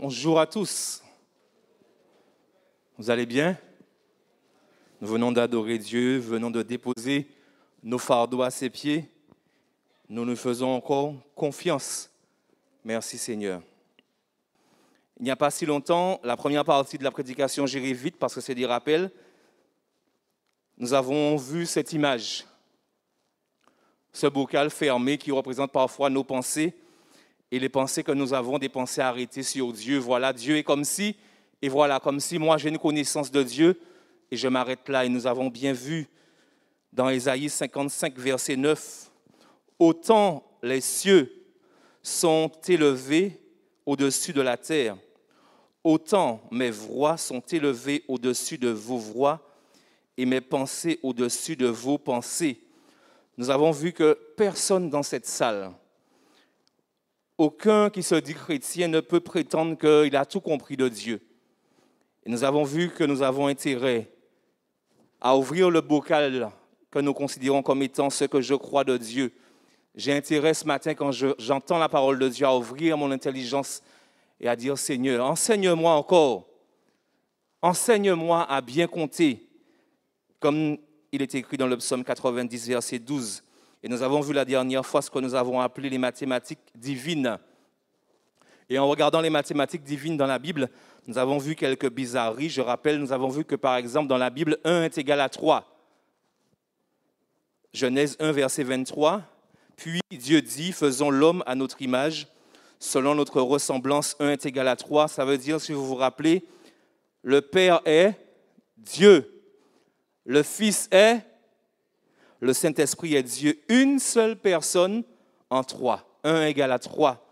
Bonjour à tous. Vous allez bien Nous venons d'adorer Dieu, venons de déposer nos fardeaux à ses pieds. Nous nous faisons encore confiance. Merci Seigneur. Il n'y a pas si longtemps, la première partie de la prédication, j'irai vite parce que c'est des rappels. Nous avons vu cette image, ce bocal fermé qui représente parfois nos pensées, et les pensées que nous avons, des pensées arrêtées sur Dieu, voilà, Dieu est comme si, et voilà, comme si moi j'ai une connaissance de Dieu, et je m'arrête là. Et nous avons bien vu dans Ésaïe 55, verset 9, autant les cieux sont élevés au-dessus de la terre, autant mes voix sont élevées au-dessus de vos voix et mes pensées au-dessus de vos pensées. Nous avons vu que personne dans cette salle, aucun qui se dit chrétien ne peut prétendre qu'il a tout compris de Dieu. nous avons vu que nous avons intérêt à ouvrir le bocal que nous considérons comme étant ce que je crois de Dieu. J'ai intérêt ce matin, quand j'entends la parole de Dieu, à ouvrir mon intelligence et à dire, Seigneur, enseigne-moi encore. Enseigne-moi à bien compter, comme il est écrit dans le psaume 90, verset 12. Et nous avons vu la dernière fois ce que nous avons appelé les mathématiques divines. Et en regardant les mathématiques divines dans la Bible, nous avons vu quelques bizarreries. Je rappelle, nous avons vu que par exemple dans la Bible, 1 est égal à 3. Genèse 1, verset 23. Puis Dieu dit, faisons l'homme à notre image, selon notre ressemblance, 1 est égal à 3. Ça veut dire, si vous vous rappelez, le Père est Dieu, le Fils est le Saint-Esprit est Dieu, une seule personne en trois. Un égal à trois.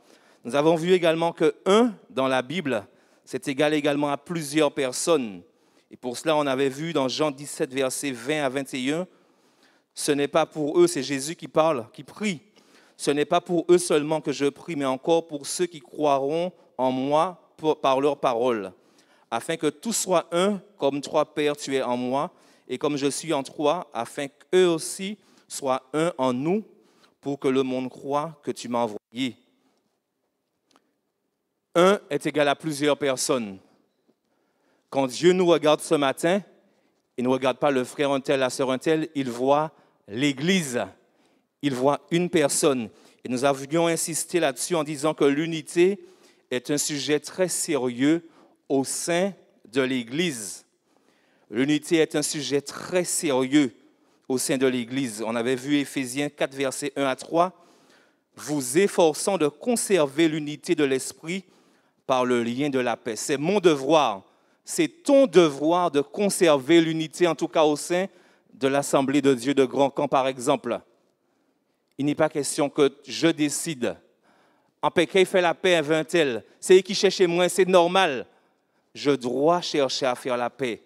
Nous avons vu également que un dans la Bible, c'est égal également à plusieurs personnes. Et pour cela, on avait vu dans Jean 17, versets 20 à 21, ce n'est pas pour eux, c'est Jésus qui parle, qui prie. Ce n'est pas pour eux seulement que je prie, mais encore pour ceux qui croiront en moi par leur parole, afin que tout soit un, comme trois Pères, tu es en moi, et comme je suis en trois, afin qu'eux aussi soient un en nous, pour que le monde croit que tu m'as envoyé. Un est égal à plusieurs personnes. Quand Dieu nous regarde ce matin, il ne regarde pas le frère un tel, la sœur un tel, il voit l'Église, il voit une personne. Et nous avions insisté là-dessus en disant que l'unité est un sujet très sérieux au sein de l'Église. L'unité est un sujet très sérieux au sein de l'Église. On avait vu Éphésiens 4, versets 1 à 3, vous efforçant de conserver l'unité de l'esprit par le lien de la paix. C'est mon devoir, c'est ton devoir de conserver l'unité, en tout cas au sein de l'Assemblée de Dieu de Grand Camp, par exemple. Il n'est pas question que je décide. En il fait la paix à elle C'est qui cherche moi, c'est normal. Je dois chercher à faire la paix.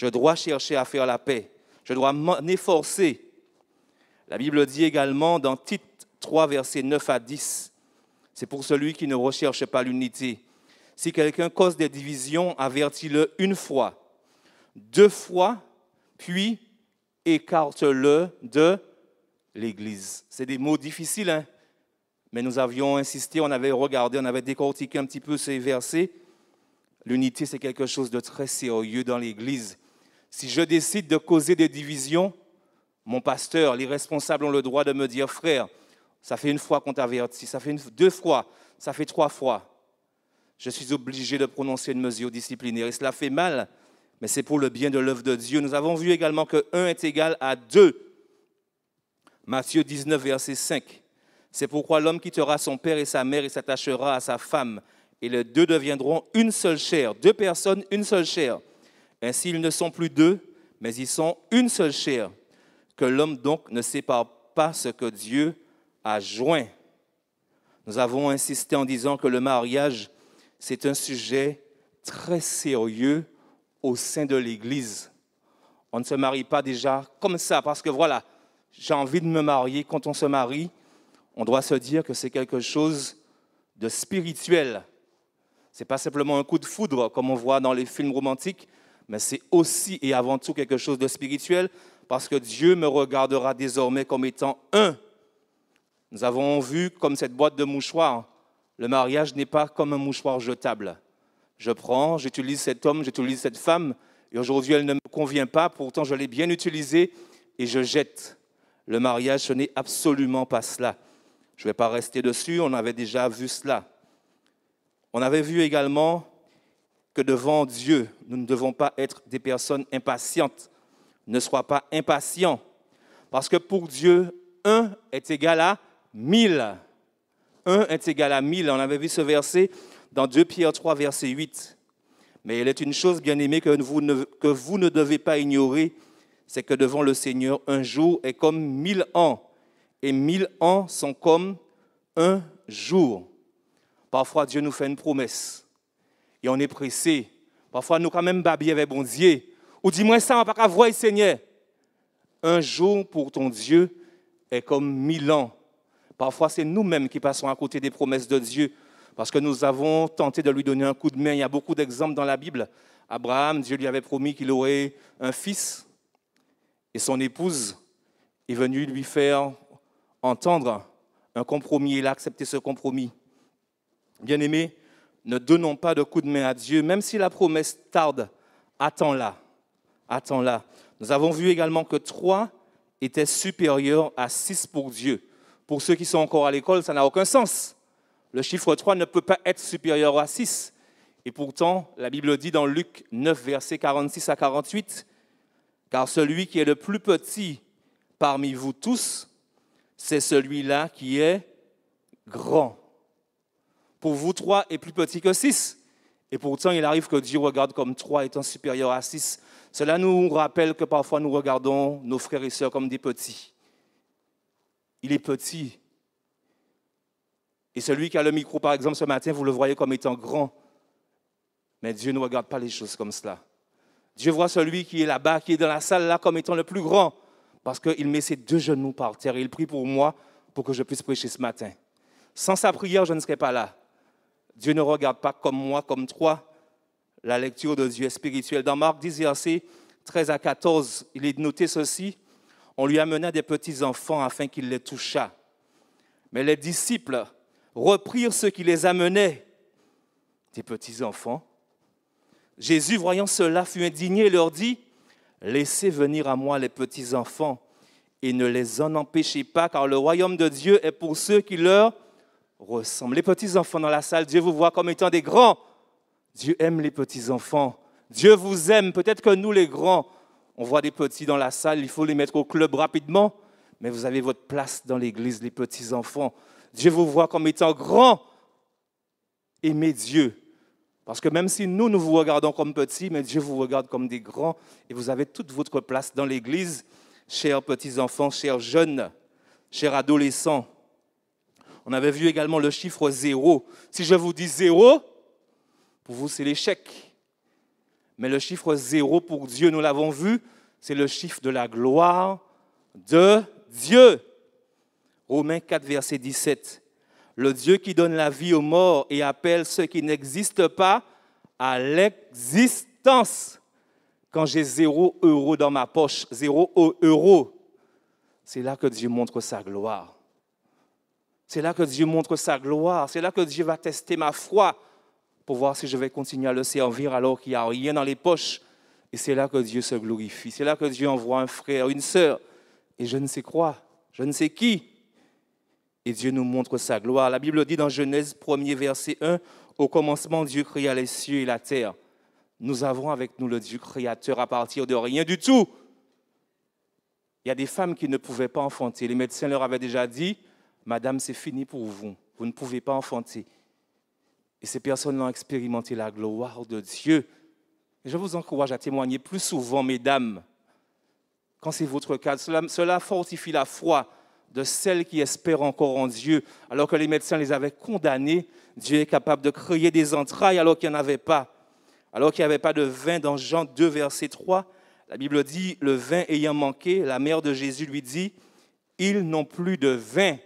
Je dois chercher à faire la paix. Je dois m'en efforcer. La Bible dit également dans Tite 3, versets 9 à 10, c'est pour celui qui ne recherche pas l'unité. Si quelqu'un cause des divisions, avertis-le une fois, deux fois, puis écarte-le de l'Église. C'est des mots difficiles, hein? mais nous avions insisté, on avait regardé, on avait décortiqué un petit peu ces versets. L'unité, c'est quelque chose de très sérieux dans l'Église. Si je décide de causer des divisions, mon pasteur, les responsables ont le droit de me dire, frère, ça fait une fois qu'on t'avertit, ça fait deux fois, ça fait trois fois. Je suis obligé de prononcer une mesure disciplinaire. Et cela fait mal, mais c'est pour le bien de l'œuvre de Dieu. Nous avons vu également que 1 est égal à 2. Matthieu 19, verset 5. C'est pourquoi l'homme quittera son père et sa mère et s'attachera à sa femme, et les deux deviendront une seule chair, deux personnes, une seule chair. Ainsi, ils ne sont plus deux, mais ils sont une seule chair. Que l'homme donc ne sépare pas ce que Dieu a joint. Nous avons insisté en disant que le mariage, c'est un sujet très sérieux au sein de l'Église. On ne se marie pas déjà comme ça, parce que voilà, j'ai envie de me marier. Quand on se marie, on doit se dire que c'est quelque chose de spirituel. Ce n'est pas simplement un coup de foudre, comme on voit dans les films romantiques, mais c'est aussi et avant tout quelque chose de spirituel, parce que Dieu me regardera désormais comme étant un. Nous avons vu, comme cette boîte de mouchoirs, le mariage n'est pas comme un mouchoir jetable. Je prends, j'utilise cet homme, j'utilise cette femme, et aujourd'hui elle ne me convient pas, pourtant je l'ai bien utilisée, et je jette. Le mariage, ce n'est absolument pas cela. Je ne vais pas rester dessus, on avait déjà vu cela. On avait vu également que devant Dieu, nous ne devons pas être des personnes impatientes. Ne sois pas impatient, parce que pour Dieu, un est égal à mille. Un est égal à mille. On avait vu ce verset dans 2 Pierre 3, verset 8. Mais il est une chose, bien aimée, que vous ne, que vous ne devez pas ignorer, c'est que devant le Seigneur, un jour est comme mille ans, et mille ans sont comme un jour. Parfois, Dieu nous fait une promesse et on est pressé. Parfois, nous quand même babillons avec bon Dieu. Ou dis-moi ça, on pas qu'à voir, Seigneur. Un jour pour ton Dieu est comme mille ans. Parfois, c'est nous-mêmes qui passons à côté des promesses de Dieu parce que nous avons tenté de lui donner un coup de main. Il y a beaucoup d'exemples dans la Bible. Abraham, Dieu lui avait promis qu'il aurait un fils et son épouse est venue lui faire entendre un compromis. Il a accepté ce compromis. Bien-aimé, ne donnons pas de coup de main à Dieu, même si la promesse tarde, attends-la, attends-la. Nous avons vu également que 3 était supérieur à 6 pour Dieu. Pour ceux qui sont encore à l'école, ça n'a aucun sens. Le chiffre 3 ne peut pas être supérieur à 6. Et pourtant, la Bible dit dans Luc 9, versets 46 à 48, Car celui qui est le plus petit parmi vous tous, c'est celui-là qui est grand pour vous, trois est plus petit que six. Et pourtant, il arrive que Dieu regarde comme trois étant supérieur à six. Cela nous rappelle que parfois nous regardons nos frères et sœurs comme des petits. Il est petit. Et celui qui a le micro, par exemple, ce matin, vous le voyez comme étant grand. Mais Dieu ne regarde pas les choses comme cela. Dieu voit celui qui est là-bas, qui est dans la salle là, comme étant le plus grand. Parce qu'il met ses deux genoux par terre et il prie pour moi pour que je puisse prêcher ce matin. Sans sa prière, je ne serais pas là. Dieu ne regarde pas comme moi, comme toi. La lecture de Dieu spirituel. Dans Marc 10, verset 13 à 14, il est noté ceci. On lui amena des petits-enfants afin qu'il les touchât. Mais les disciples reprirent ceux qui les amenaient, des petits-enfants. Jésus, voyant cela, fut indigné et leur dit, Laissez venir à moi les petits-enfants et ne les en empêchez pas, car le royaume de Dieu est pour ceux qui leur ressemble. Les petits-enfants dans la salle, Dieu vous voit comme étant des grands. Dieu aime les petits-enfants. Dieu vous aime. Peut-être que nous, les grands, on voit des petits dans la salle, il faut les mettre au club rapidement. Mais vous avez votre place dans l'église, les petits-enfants. Dieu vous voit comme étant grands. Aimez Dieu. Parce que même si nous, nous vous regardons comme petits, mais Dieu vous regarde comme des grands. Et vous avez toute votre place dans l'église, chers petits-enfants, chers jeunes, chers adolescents. On avait vu également le chiffre zéro. Si je vous dis zéro, pour vous, c'est l'échec. Mais le chiffre zéro pour Dieu, nous l'avons vu, c'est le chiffre de la gloire de Dieu. Romains 4, verset 17. Le Dieu qui donne la vie aux morts et appelle ceux qui n'existent pas à l'existence. Quand j'ai zéro euro dans ma poche, zéro euro, c'est là que Dieu montre sa gloire. C'est là que Dieu montre sa gloire. C'est là que Dieu va tester ma foi pour voir si je vais continuer à le servir alors qu'il n'y a rien dans les poches. Et c'est là que Dieu se glorifie. C'est là que Dieu envoie un frère, une sœur. Et je ne sais quoi, je ne sais qui. Et Dieu nous montre sa gloire. La Bible dit dans Genèse 1er verset 1, au commencement Dieu créa les cieux et la terre. Nous avons avec nous le Dieu créateur à partir de rien du tout. Il y a des femmes qui ne pouvaient pas enfanter. Les médecins leur avaient déjà dit, Madame, c'est fini pour vous. Vous ne pouvez pas enfanter. Et ces personnes ont expérimenté la gloire de Dieu. je vous encourage à témoigner plus souvent, mesdames, quand c'est votre cas. Cela, cela, fortifie la foi de celles qui espèrent encore en Dieu. Alors que les médecins les avaient condamnés, Dieu est capable de créer des entrailles alors qu'il n'y en avait pas. Alors qu'il n'y avait pas de vin dans Jean 2, verset 3, la Bible dit, le vin ayant manqué, la mère de Jésus lui dit, ils n'ont plus de vin.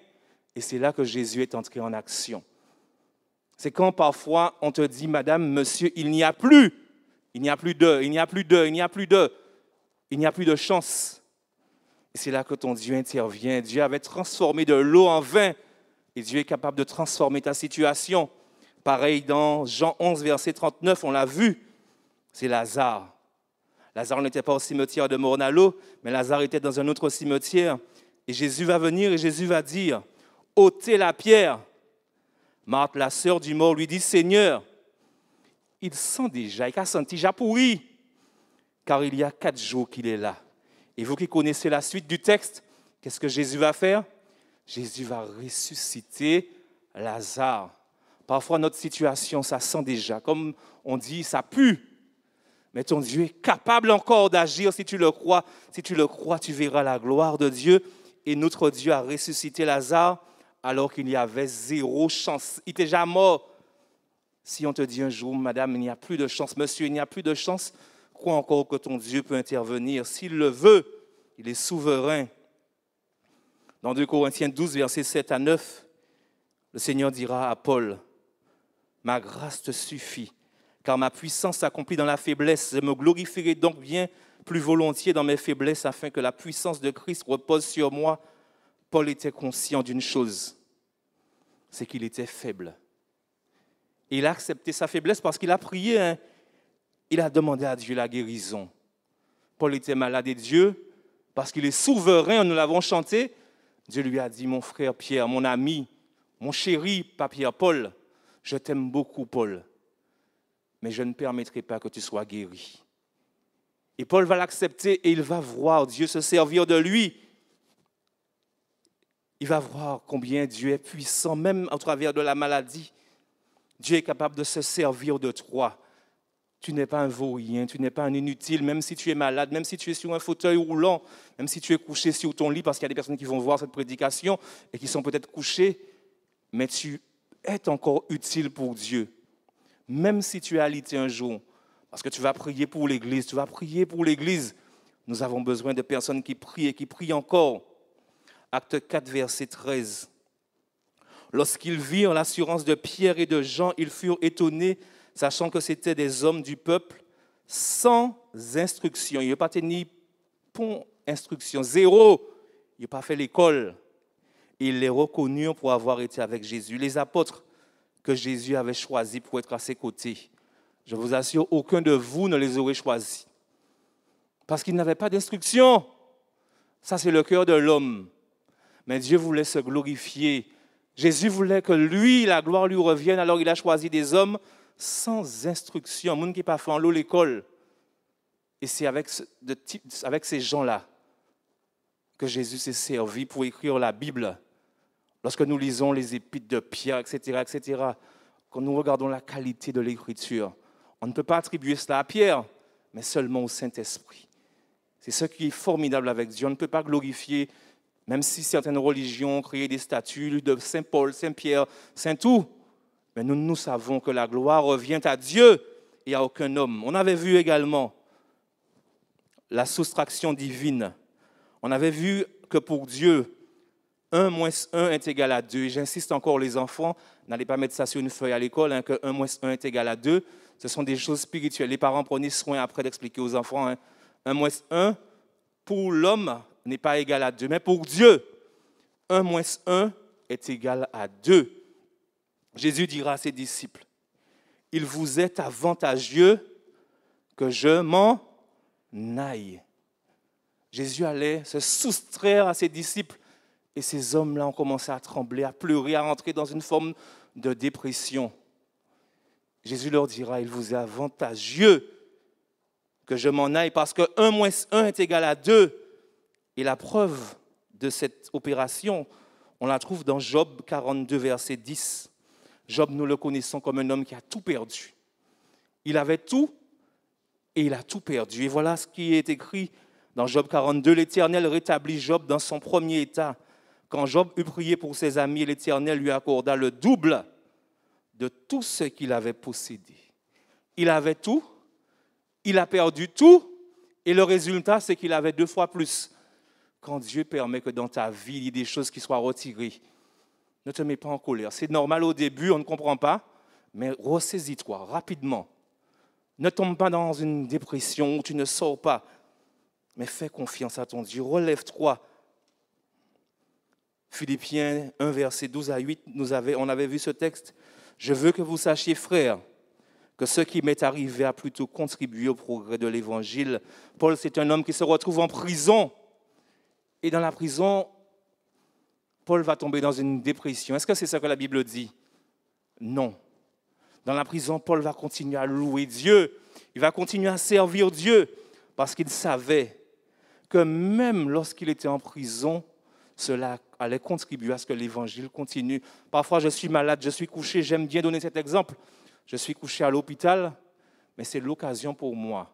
Et c'est là que Jésus est entré en action. C'est quand parfois on te dit, Madame, Monsieur, il n'y a plus, il n'y a plus d'eux, il n'y a plus d'eux, il n'y a plus d'eux, il n'y a plus de chance. Et c'est là que ton Dieu intervient. Dieu avait transformé de l'eau en vin et Dieu est capable de transformer ta situation. Pareil dans Jean 11, verset 39, on l'a vu, c'est Lazare. Lazare n'était pas au cimetière de Mornalo, mais Lazare était dans un autre cimetière. Et Jésus va venir et Jésus va dire, ôtez la pierre. Marthe, la sœur du mort, lui dit, Seigneur, il sent déjà, il a senti déjà pourri, car il y a quatre jours qu'il est là. Et vous qui connaissez la suite du texte, qu'est-ce que Jésus va faire Jésus va ressusciter Lazare. Parfois, notre situation, ça sent déjà. Comme on dit, ça pue. Mais ton Dieu est capable encore d'agir si tu le crois. Si tu le crois, tu verras la gloire de Dieu. Et notre Dieu a ressuscité Lazare alors qu'il y avait zéro chance. Il était déjà mort. Si on te dit un jour, Madame, il n'y a plus de chance, Monsieur, il n'y a plus de chance, crois encore que ton Dieu peut intervenir. S'il le veut, il est souverain. Dans 2 Corinthiens 12, versets 7 à 9, le Seigneur dira à Paul, Ma grâce te suffit, car ma puissance s'accomplit dans la faiblesse. Je me glorifierai donc bien plus volontiers dans mes faiblesses, afin que la puissance de Christ repose sur moi. Paul était conscient d'une chose, c'est qu'il était faible. il a accepté sa faiblesse parce qu'il a prié, hein. il a demandé à Dieu la guérison. Paul était malade et Dieu, parce qu'il est souverain, nous l'avons chanté, Dieu lui a dit, mon frère Pierre, mon ami, mon chéri, Papier Paul, je t'aime beaucoup, Paul, mais je ne permettrai pas que tu sois guéri. Et Paul va l'accepter et il va voir Dieu se servir de lui il va voir combien Dieu est puissant, même à travers de la maladie. Dieu est capable de se servir de toi. Tu n'es pas un vaurien, tu n'es pas un inutile, même si tu es malade, même si tu es sur un fauteuil roulant, même si tu es couché sur ton lit, parce qu'il y a des personnes qui vont voir cette prédication et qui sont peut-être couchées, mais tu es encore utile pour Dieu. Même si tu es alité un jour, parce que tu vas prier pour l'Église, tu vas prier pour l'Église. Nous avons besoin de personnes qui prient et qui prient encore. Acte 4, verset 13. Lorsqu'ils virent l'assurance de Pierre et de Jean, ils furent étonnés, sachant que c'était des hommes du peuple sans instruction. Ils n'ont pas tenu pont instruction, zéro. Ils n'ont pas fait l'école. Ils les reconnurent pour avoir été avec Jésus. Les apôtres que Jésus avait choisis pour être à ses côtés. Je vous assure, aucun de vous ne les aurait choisis. Parce qu'ils n'avaient pas d'instruction. Ça, c'est le cœur de l'homme. Mais Dieu voulait se glorifier. Jésus voulait que lui, la gloire lui revienne, alors il a choisi des hommes sans instruction, monde qui pas fait en l'eau l'école. Et c'est avec, avec ces gens-là que Jésus s'est servi pour écrire la Bible. Lorsque nous lisons les épîtres de Pierre, etc., etc., quand nous regardons la qualité de l'écriture, on ne peut pas attribuer cela à Pierre, mais seulement au Saint-Esprit. C'est ce qui est formidable avec Dieu. On ne peut pas glorifier même si certaines religions ont créé des statues de Saint Paul, Saint Pierre, Saint tout, mais nous, nous savons que la gloire revient à Dieu et à aucun homme. On avait vu également la soustraction divine. On avait vu que pour Dieu, 1 moins 1 est égal à 2. J'insiste encore, les enfants, n'allez pas mettre ça sur une feuille à l'école, hein, que 1 moins 1 est égal à 2. Ce sont des choses spirituelles. Les parents, prenaient soin après d'expliquer aux enfants. 1 hein, moins 1, pour l'homme, n'est pas égal à 2. Mais pour Dieu, 1 moins 1 est égal à 2. Jésus dira à ses disciples, il vous est avantageux que je m'en aille. Jésus allait se soustraire à ses disciples et ces hommes-là ont commencé à trembler, à pleurer, à rentrer dans une forme de dépression. Jésus leur dira, il vous est avantageux que je m'en aille parce que 1 moins 1 est égal à 2. Et la preuve de cette opération, on la trouve dans Job 42, verset 10. Job, nous le connaissons comme un homme qui a tout perdu. Il avait tout et il a tout perdu. Et voilà ce qui est écrit dans Job 42. L'Éternel rétablit Job dans son premier état. Quand Job eut prié pour ses amis, l'Éternel lui accorda le double de tout ce qu'il avait possédé. Il avait tout, il a perdu tout, et le résultat, c'est qu'il avait deux fois plus quand Dieu permet que dans ta vie, il y ait des choses qui soient retirées. Ne te mets pas en colère. C'est normal au début, on ne comprend pas, mais ressaisis-toi rapidement. Ne tombe pas dans une dépression où tu ne sors pas, mais fais confiance à ton Dieu, relève-toi. Philippiens 1, verset 12 à 8, nous avait, on avait vu ce texte. Je veux que vous sachiez, frères, que ce qui m'est arrivé a plutôt contribué au progrès de l'Évangile. Paul, c'est un homme qui se retrouve en prison et dans la prison, Paul va tomber dans une dépression. Est-ce que c'est ça que la Bible dit Non. Dans la prison, Paul va continuer à louer Dieu. Il va continuer à servir Dieu parce qu'il savait que même lorsqu'il était en prison, cela allait contribuer à ce que l'évangile continue. Parfois, je suis malade, je suis couché, j'aime bien donner cet exemple. Je suis couché à l'hôpital, mais c'est l'occasion pour moi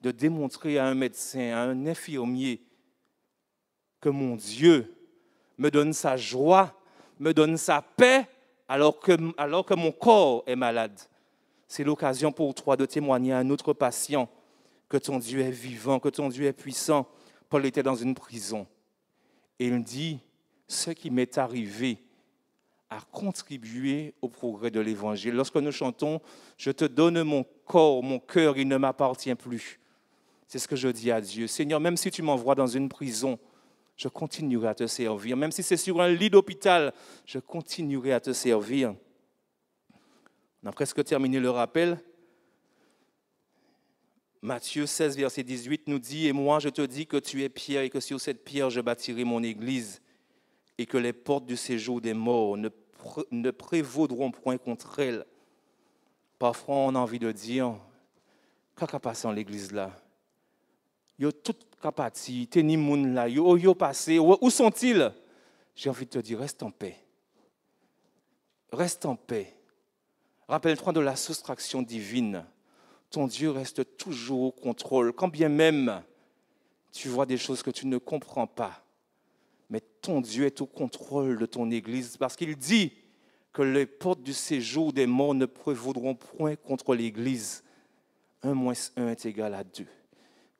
de démontrer à un médecin, à un infirmier, que mon Dieu me donne sa joie, me donne sa paix, alors que, alors que mon corps est malade. C'est l'occasion pour toi de témoigner à un autre patient que ton Dieu est vivant, que ton Dieu est puissant. Paul était dans une prison. Et il dit, ce qui m'est arrivé a contribué au progrès de l'Évangile. Lorsque nous chantons, je te donne mon corps, mon cœur, il ne m'appartient plus. C'est ce que je dis à Dieu. Seigneur, même si tu m'envoies dans une prison, je continuerai à te servir. Même si c'est sur un lit d'hôpital, je continuerai à te servir. On a presque terminé le rappel. Matthieu 16, verset 18 nous dit, Et moi je te dis que tu es pierre et que sur cette pierre je bâtirai mon église et que les portes du séjour des morts ne, prévaudront point contre elle. Parfois on a envie de dire, qu'a passé en l'église là Yo tout kapati, teni moun la, yo oh, yo passé, où sont-ils J'ai envie de te dire, reste en paix. Reste en paix. Rappelle-toi de la soustraction divine. Ton Dieu reste toujours au contrôle, quand bien même tu vois des choses que tu ne comprends pas. Mais ton Dieu est au contrôle de ton Église parce qu'il dit que les portes du séjour des morts ne prévaudront point contre l'Église. 1 moins 1 est égal à 2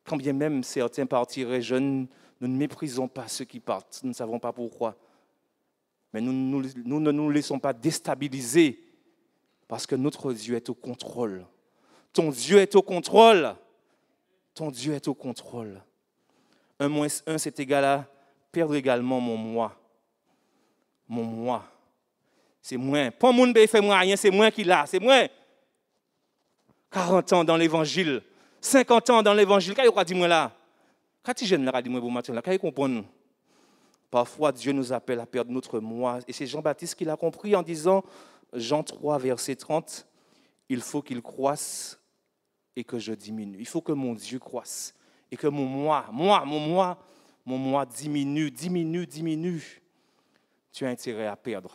quand bien même certains partiraient jeunes, nous ne méprisons pas ceux qui partent, nous ne savons pas pourquoi. Mais nous, ne nous laissons pas déstabiliser parce que notre Dieu est au contrôle. Ton Dieu est au contrôle. Ton Dieu est au contrôle. Un moins un, c'est égal à perdre également mon moi. Mon moi. C'est moins. Pas mon fait moi rien, c'est moins qui l'a, c'est moins. 40 ans dans l'évangile, 50 ans dans l'évangile, quand il dit moi là, quand tu jeune là, dit moi bon matin là, Parfois Dieu nous appelle à perdre notre moi et c'est Jean-Baptiste qui l'a compris en disant Jean 3 verset 30, il faut qu'il croisse et que je diminue. Il faut que mon Dieu croisse et que mon moi, moi, mon moi, mon moi diminue, diminue, diminue. Tu as intérêt à perdre.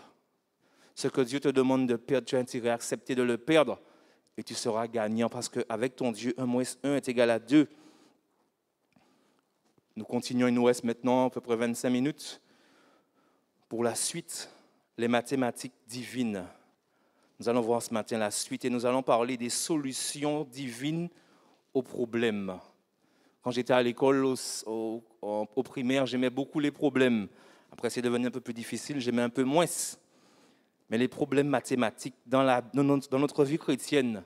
Ce que Dieu te demande de perdre, tu as intérêt à accepter de le perdre et tu seras gagnant parce qu'avec ton Dieu, 1 moins 1 est égal à 2. Nous continuons, une ouest maintenant à peu près 25 minutes pour la suite, les mathématiques divines. Nous allons voir ce matin la suite et nous allons parler des solutions divines aux problèmes. Quand j'étais à l'école, aux au, au primaire, j'aimais beaucoup les problèmes. Après, c'est devenu un peu plus difficile, j'aimais un peu moins. Mais les problèmes mathématiques dans, dans notre vie chrétienne,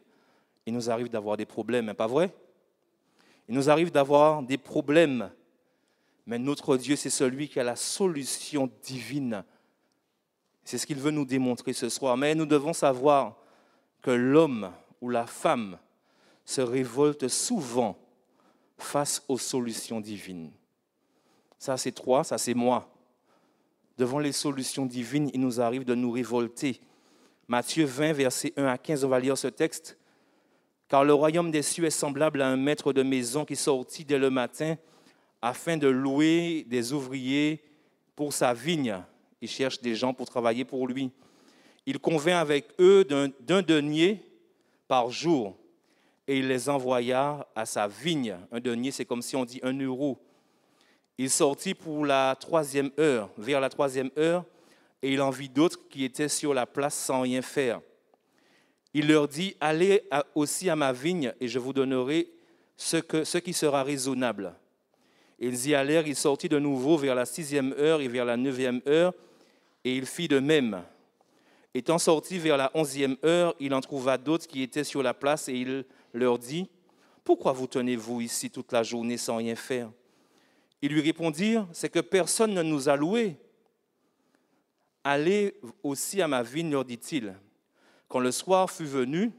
il nous arrive d'avoir des problèmes, n'est-ce hein, pas vrai Il nous arrive d'avoir des problèmes. Mais notre Dieu, c'est celui qui a la solution divine. C'est ce qu'il veut nous démontrer ce soir. Mais nous devons savoir que l'homme ou la femme se révolte souvent face aux solutions divines. Ça, c'est toi, ça, c'est moi devant les solutions divines, il nous arrive de nous révolter. Matthieu 20, verset 1 à 15, on va lire ce texte. Car le royaume des cieux est semblable à un maître de maison qui sortit dès le matin afin de louer des ouvriers pour sa vigne. Il cherche des gens pour travailler pour lui. Il convint avec eux d'un denier par jour et il les envoya à sa vigne. Un denier, c'est comme si on dit un euro. Il sortit pour la troisième heure, vers la troisième heure, et il en vit d'autres qui étaient sur la place sans rien faire. Il leur dit, allez aussi à ma vigne, et je vous donnerai ce, que, ce qui sera raisonnable. Ils y allèrent, il sortit de nouveau vers la sixième heure et vers la neuvième heure, et il fit de même. Étant sorti vers la onzième heure, il en trouva d'autres qui étaient sur la place, et il leur dit, Pourquoi vous tenez-vous ici toute la journée sans rien faire ils lui répondirent, c'est que personne ne nous a loués. Allez aussi à ma vigne, leur dit-il. Quand le soir fut venu,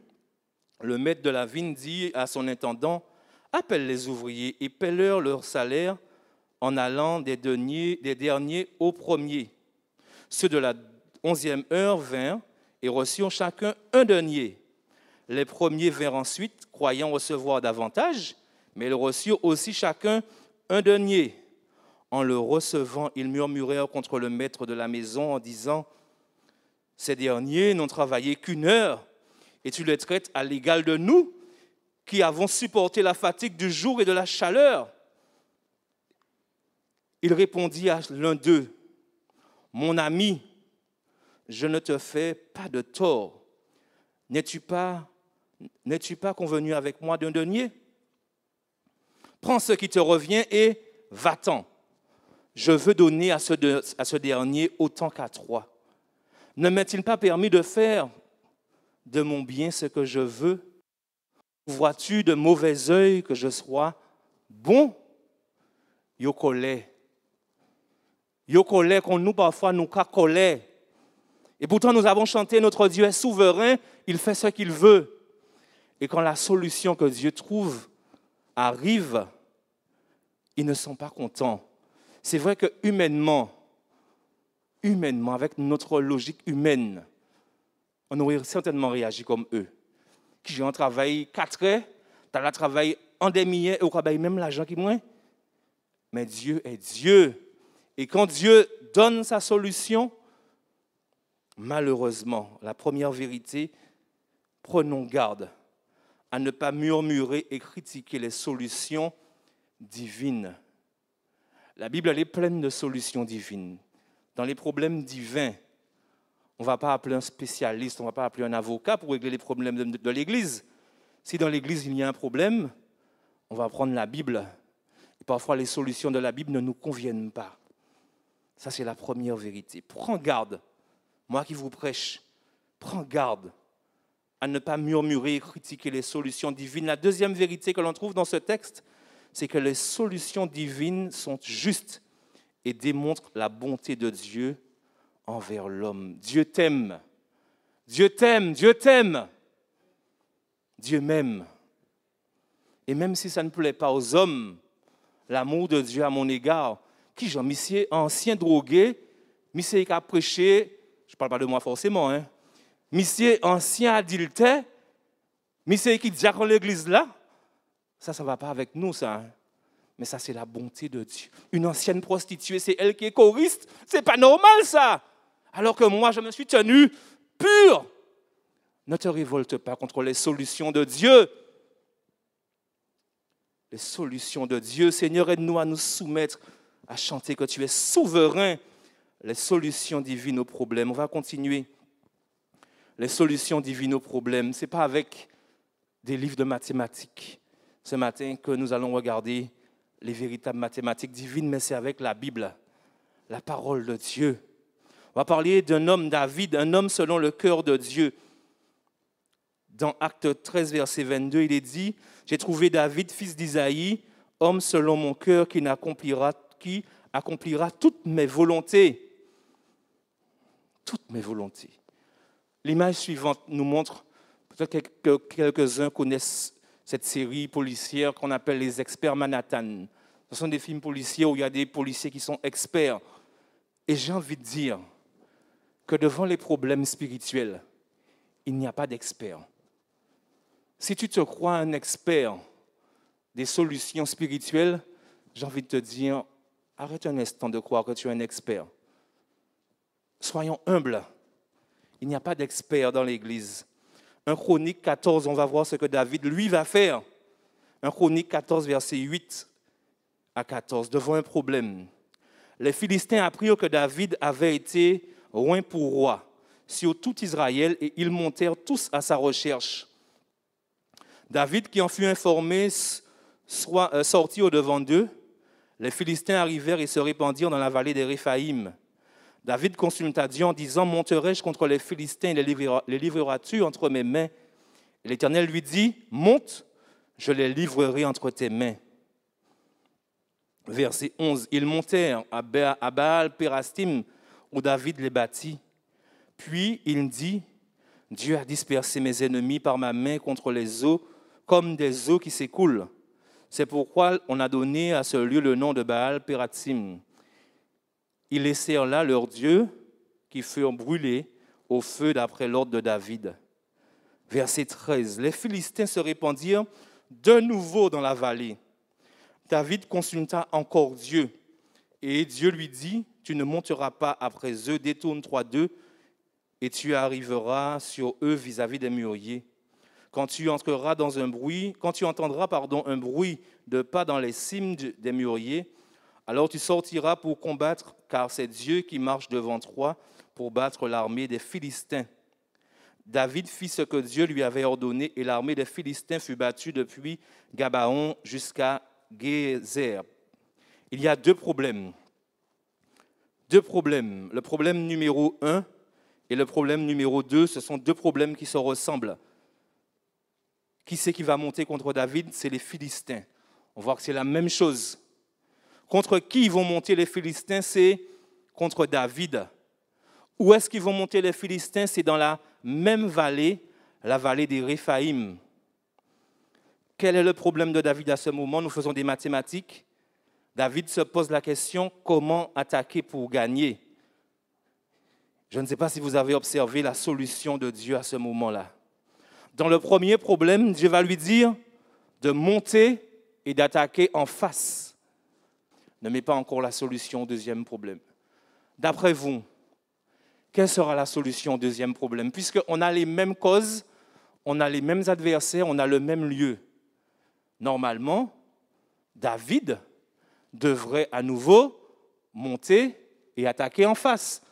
le maître de la vigne dit à son intendant, appelle les ouvriers et paie-leur leur salaire en allant des, des derniers aux premiers. Ceux de la onzième heure vinrent et reçurent chacun un denier. Les premiers vinrent ensuite, croyant recevoir davantage, mais ils reçurent aussi chacun un denier. En le recevant, ils murmurèrent contre le maître de la maison en disant, ces derniers n'ont travaillé qu'une heure, et tu les traites à l'égal de nous qui avons supporté la fatigue du jour et de la chaleur. Il répondit à l'un d'eux, Mon ami, je ne te fais pas de tort. N'es-tu pas, n'es-tu pas convenu avec moi d'un denier prends ce qui te revient et va-t'en. Je veux donner à ce, à ce dernier autant qu'à toi. Ne m'est-il pas permis de faire de mon bien ce que je veux Vois-tu de mauvais œil que je sois bon Yo Yo colé qu'on nous parfois nous cacolé. Et pourtant, nous avons chanté Notre Dieu est souverain, il fait ce qu'il veut. Et quand la solution que Dieu trouve arrivent, ils ne sont pas contents. C'est vrai que humainement, humainement, avec notre logique humaine, on aurait certainement réagi comme eux. Qui ont travail 4 heures, tu as travail en demi heure et travail même l'argent qui moins. Mais Dieu est Dieu. Et quand Dieu donne sa solution, malheureusement, la première vérité, prenons garde à ne pas murmurer et critiquer les solutions divines. La Bible, elle est pleine de solutions divines. Dans les problèmes divins, on ne va pas appeler un spécialiste, on ne va pas appeler un avocat pour régler les problèmes de, l'Église. Si dans l'Église il y a un problème, on va prendre la Bible. Et parfois les solutions de la Bible ne nous conviennent pas. Ça, c'est la première vérité. Prends garde. Moi qui vous prêche, prends garde à ne pas murmurer et critiquer les solutions divines. La deuxième vérité que l'on trouve dans ce texte, c'est que les solutions divines sont justes et démontrent la bonté de Dieu envers l'homme. Dieu t'aime. Dieu t'aime, Dieu t'aime. Dieu m'aime. Et même si ça ne plaît pas aux hommes, l'amour de Dieu à mon égard, qui j'en ancien drogué, monsieur qui je ne parle pas de moi forcément, hein, monsieur ancien adultère, monsieur qui diacre l'église là, ça, ça ne va pas avec nous, ça. Hein. Mais ça, c'est la bonté de Dieu. Une ancienne prostituée, c'est elle qui est choriste. C'est pas normal, ça. Alors que moi, je me suis tenu pur. Ne te révolte pas contre les solutions de Dieu. Les solutions de Dieu. Seigneur, aide-nous à nous soumettre, à chanter que tu es souverain. Les solutions divines aux problèmes. On va continuer les solutions divines aux problèmes. Ce n'est pas avec des livres de mathématiques ce matin que nous allons regarder les véritables mathématiques divines, mais c'est avec la Bible, la parole de Dieu. On va parler d'un homme, David, un homme selon le cœur de Dieu. Dans Acte 13, verset 22, il est dit, J'ai trouvé David, fils d'Isaïe, homme selon mon cœur qui, accomplira, qui accomplira toutes mes volontés. Toutes mes volontés. L'image suivante nous montre, peut-être que quelques-uns connaissent cette série policière qu'on appelle les experts Manhattan. Ce sont des films policiers où il y a des policiers qui sont experts. Et j'ai envie de dire que devant les problèmes spirituels, il n'y a pas d'experts. Si tu te crois un expert des solutions spirituelles, j'ai envie de te dire, arrête un instant de croire que tu es un expert. Soyons humbles il n'y a pas d'expert dans l'Église. Un Chronique 14, on va voir ce que David, lui, va faire. Un Chronique 14, verset 8 à 14, devant un problème. Les Philistins apprirent que David avait été roi pour roi sur tout Israël et ils montèrent tous à sa recherche. David, qui en fut informé, euh, sortit au devant d'eux. Les Philistins arrivèrent et se répandirent dans la vallée des Réphaïm. David consulta Dieu en disant, monterai-je contre les Philistins et les, livreras, tu entre mes mains l'Éternel lui dit, monte, je les livrerai entre tes mains. Verset 11, ils montèrent à Baal, Pérastim, où David les bâtit. Puis il dit, Dieu a dispersé mes ennemis par ma main contre les eaux, comme des eaux qui s'écoulent. C'est pourquoi on a donné à ce lieu le nom de Baal Pérastim ils laissèrent là leurs dieux qui furent brûlés au feu d'après l'ordre de David. Verset 13. Les Philistins se répandirent de nouveau dans la vallée. David consulta encore Dieu. Et Dieu lui dit, tu ne monteras pas après eux, détourne-toi d'eux, et tu arriveras sur eux vis-à-vis des mûriers. Quand tu entreras dans un bruit, quand tu entendras pardon, un bruit de pas dans les cimes des mûriers, alors tu sortiras pour combattre, car c'est Dieu qui marche devant toi pour battre l'armée des Philistins. David fit ce que Dieu lui avait ordonné, et l'armée des Philistins fut battue depuis Gabaon jusqu'à Gézer. Il y a deux problèmes. Deux problèmes. Le problème numéro un et le problème numéro deux, ce sont deux problèmes qui se ressemblent. Qui c'est qui va monter contre David C'est les Philistins. On voit que c'est la même chose. Contre qui vont monter les Philistins C'est contre David. Où est-ce qu'ils vont monter les Philistins C'est dans la même vallée, la vallée des Réphaïm. Quel est le problème de David à ce moment Nous faisons des mathématiques. David se pose la question comment attaquer pour gagner Je ne sais pas si vous avez observé la solution de Dieu à ce moment-là. Dans le premier problème, Dieu va lui dire de monter et d'attaquer en face ne met pas encore la solution au deuxième problème. D'après vous, quelle sera la solution au deuxième problème Puisqu'on a les mêmes causes, on a les mêmes adversaires, on a le même lieu. Normalement, David devrait à nouveau monter et attaquer en face.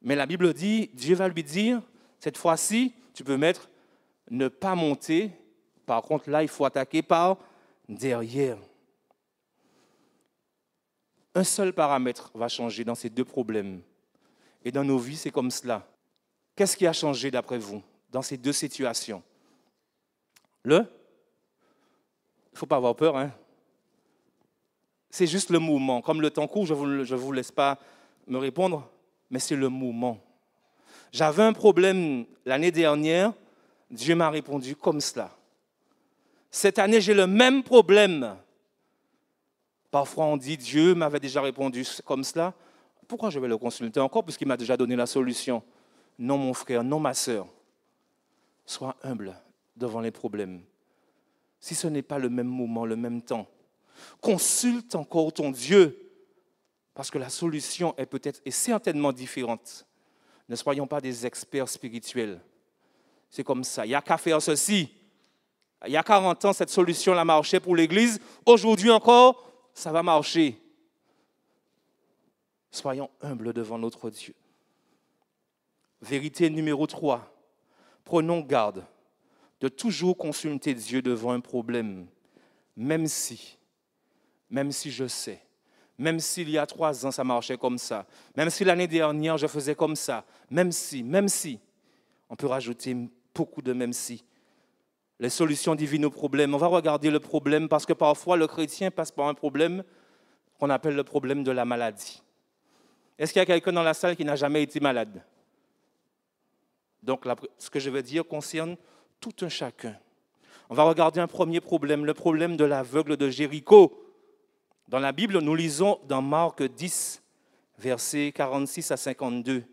Mais la Bible dit, Dieu va lui dire, cette fois-ci, tu peux mettre ne pas monter. Par contre, là, il faut attaquer par derrière. Un seul paramètre va changer dans ces deux problèmes. Et dans nos vies, c'est comme cela. Qu'est-ce qui a changé d'après vous dans ces deux situations Le Il ne faut pas avoir peur. Hein c'est juste le mouvement. Comme le temps court, je ne vous, laisse pas me répondre, mais c'est le mouvement. J'avais un problème l'année dernière, Dieu m'a répondu comme cela. Cette année, j'ai le même problème, Parfois, on dit Dieu m'avait déjà répondu comme cela. Pourquoi je vais le consulter encore puisqu'il m'a déjà donné la solution Non, mon frère, non, ma sœur. Sois humble devant les problèmes. Si ce n'est pas le même moment, le même temps, consulte encore ton Dieu parce que la solution est peut-être et certainement différente. Ne soyons pas des experts spirituels. C'est comme ça. Il n'y a qu'à faire ceci. Il y a 40 ans, cette solution-là marchait pour l'Église. Aujourd'hui encore, ça va marcher. Soyons humbles devant notre Dieu. Vérité numéro 3. Prenons garde de toujours consulter Dieu devant un problème, même si, même si je sais, même s'il y a trois ans ça marchait comme ça, même si l'année dernière je faisais comme ça, même si, même si, on peut rajouter beaucoup de même si, les solutions divines aux problèmes. On va regarder le problème parce que parfois le chrétien passe par un problème qu'on appelle le problème de la maladie. Est-ce qu'il y a quelqu'un dans la salle qui n'a jamais été malade Donc ce que je veux dire concerne tout un chacun. On va regarder un premier problème, le problème de l'aveugle de Jéricho. Dans la Bible, nous lisons dans Marc 10, versets 46 à 52.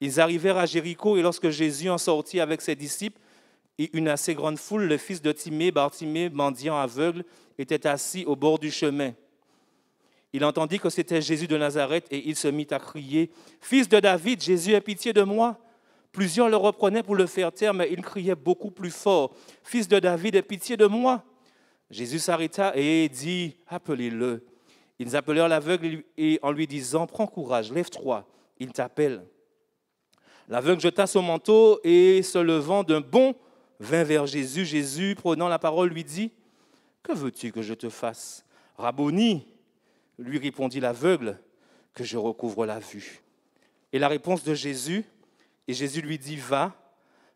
Ils arrivèrent à Jéricho et lorsque Jésus en sortit avec ses disciples, et une assez grande foule, le fils de Timée, Bartimée, mendiant aveugle, était assis au bord du chemin. Il entendit que c'était Jésus de Nazareth et il se mit à crier Fils de David, Jésus, aie pitié de moi. Plusieurs le reprenaient pour le faire taire, mais il criait beaucoup plus fort Fils de David, aie pitié de moi. Jésus s'arrêta et dit Appelez-le. Ils appelèrent l'aveugle et en lui disant Prends courage, lève-toi, il t'appelle. L'aveugle jeta son manteau et se levant d'un bond, vint vers Jésus. Jésus, prenant la parole, lui dit, Que veux-tu que je te fasse Rabboni, lui répondit l'aveugle, que je recouvre la vue. Et la réponse de Jésus, et Jésus lui dit, Va,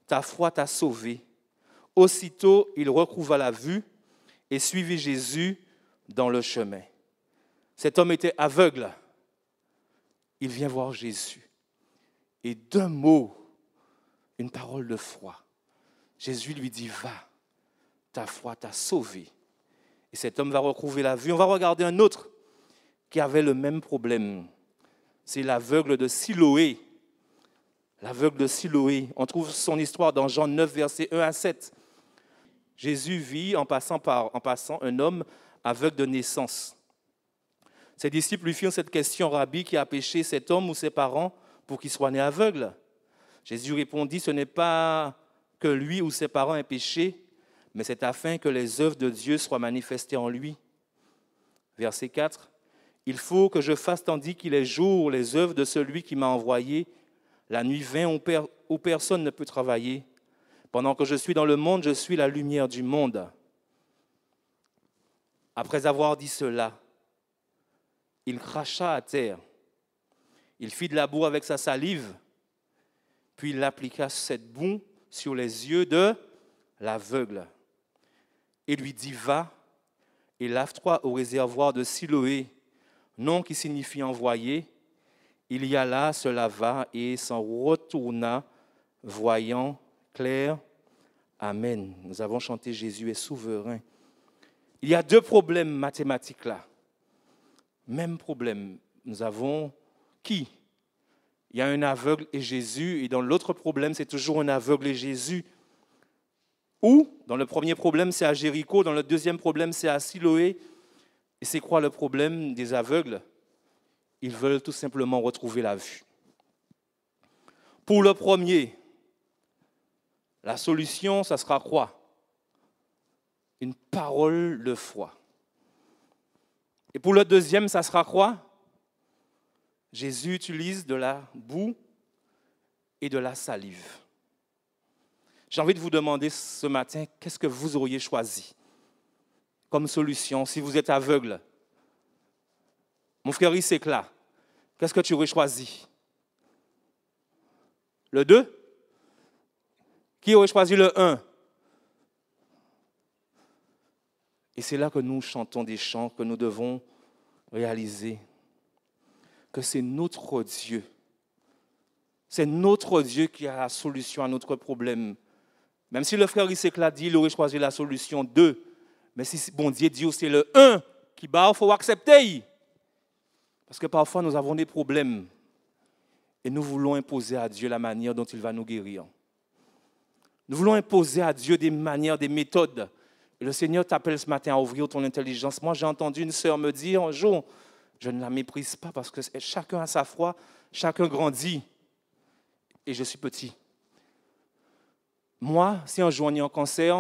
ta foi t'a sauvé. Aussitôt, il recouvra la vue et suivit Jésus dans le chemin. Cet homme était aveugle. Il vient voir Jésus. Et d'un mot, une parole de foi, Jésus lui dit, va, ta foi t'a sauvé. Et cet homme va retrouver la vue. On va regarder un autre qui avait le même problème. C'est l'aveugle de Siloé. L'aveugle de Siloé. On trouve son histoire dans Jean 9, versets 1 à 7. Jésus vit en passant, par, en passant un homme aveugle de naissance. Ses disciples lui firent cette question, Rabbi, qui a péché cet homme ou ses parents pour qu'il soit né aveugle Jésus répondit, ce n'est pas que lui ou ses parents aient péché, mais c'est afin que les œuvres de Dieu soient manifestées en lui. Verset 4. Il faut que je fasse tandis qu'il est jour les œuvres de celui qui m'a envoyé. La nuit vint où, personne ne peut travailler. Pendant que je suis dans le monde, je suis la lumière du monde. Après avoir dit cela, il cracha à terre. Il fit de la boue avec sa salive, puis il appliqua cette boue sur les yeux de l'aveugle et lui dit Va et lave-toi au réservoir de Siloé, nom qui signifie envoyer. Il y a là, cela va et s'en retourna, voyant clair. Amen. Nous avons chanté Jésus est souverain. Il y a deux problèmes mathématiques là. Même problème. Nous avons qui il y a un aveugle et Jésus, et dans l'autre problème, c'est toujours un aveugle et Jésus. Ou, dans le premier problème, c'est à Jéricho, dans le deuxième problème, c'est à Siloé. Et c'est quoi le problème des aveugles Ils veulent tout simplement retrouver la vue. Pour le premier, la solution, ça sera quoi Une parole de foi. Et pour le deuxième, ça sera quoi Jésus utilise de la boue et de la salive. J'ai envie de vous demander ce matin, qu'est-ce que vous auriez choisi comme solution si vous êtes aveugle Mon frère, il s'éclate. Qu'est-ce que tu aurais choisi Le 2 Qui aurait choisi le 1 Et c'est là que nous chantons des chants que nous devons réaliser que c'est notre Dieu. C'est notre Dieu qui a la solution à notre problème. Même si le frère Isaac l'a dit, il aurait choisi la solution 2. Mais si bon Dieu dit c'est le 1 qui bat, il faut accepter. Parce que parfois nous avons des problèmes et nous voulons imposer à Dieu la manière dont il va nous guérir. Nous voulons imposer à Dieu des manières, des méthodes. le Seigneur t'appelle ce matin à ouvrir ton intelligence. Moi, j'ai entendu une sœur me dire un jour, je ne la méprise pas parce que chacun a sa foi, chacun grandit. Et je suis petit. Moi, si on joignant en cancer,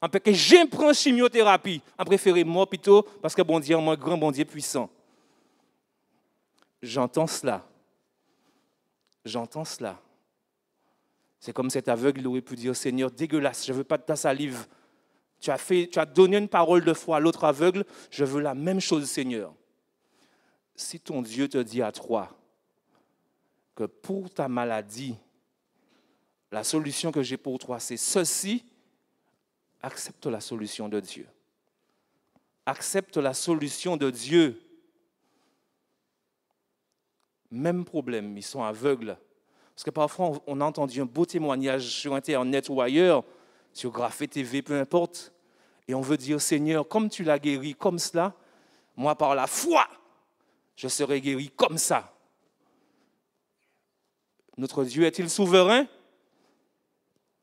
en que prends chimiothérapie, en préféré moi plutôt parce que bon Dieu, mon grand bon Dieu puissant. J'entends cela. J'entends cela. C'est comme cet aveugle aurait pu dire Seigneur, dégueulasse, je ne veux pas de ta salive. Tu as, fait, tu as donné une parole de foi à l'autre aveugle, je veux la même chose, Seigneur si ton Dieu te dit à toi que pour ta maladie, la solution que j'ai pour toi, c'est ceci, accepte la solution de Dieu. Accepte la solution de Dieu. Même problème, ils sont aveugles. Parce que parfois, on a entendu un beau témoignage sur Internet ou ailleurs, sur Graphé TV, peu importe, et on veut dire, Seigneur, comme tu l'as guéri comme cela, moi par la foi, je serai guéri comme ça. Notre Dieu est-il souverain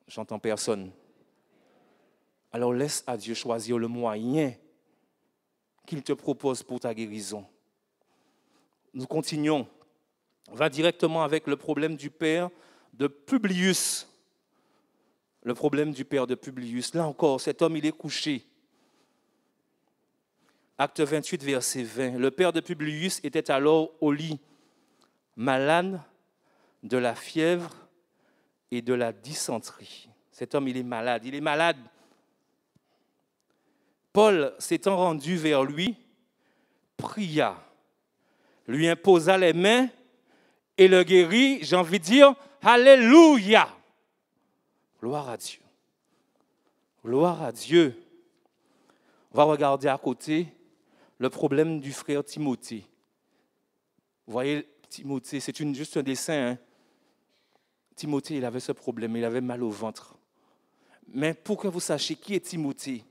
J'entends personne. Alors laisse à Dieu choisir le moyen qu'il te propose pour ta guérison. Nous continuons. On va directement avec le problème du père de Publius. Le problème du père de Publius. Là encore, cet homme, il est couché. Acte 28, verset 20. Le père de Publius était alors au lit, malade de la fièvre et de la dysenterie. Cet homme, il est malade. Il est malade. Paul, s'étant rendu vers lui, pria, lui imposa les mains et le guérit. J'ai envie de dire, Alléluia. Gloire à Dieu. Gloire à Dieu. On va regarder à côté le problème du frère Timothée. Vous voyez, Timothée, c'est juste un dessin. Hein. Timothée, il avait ce problème, il avait mal au ventre. Mais pour que vous sachiez qui est Timothée,